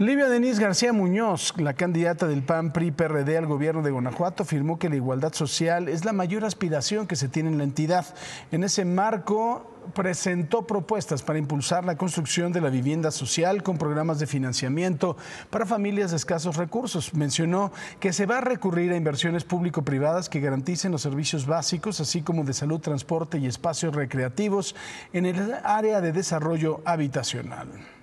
Livia Denise García Muñoz, la candidata del PAN PRI PRD al gobierno de Guanajuato, afirmó que la igualdad social es la mayor aspiración que se tiene en la entidad. En ese marco presentó propuestas para impulsar la construcción de la vivienda social con programas de financiamiento para familias de escasos recursos. Mencionó que se va a recurrir a inversiones público-privadas que garanticen los servicios básicos, así como de salud, transporte y espacios recreativos en el área de desarrollo habitacional.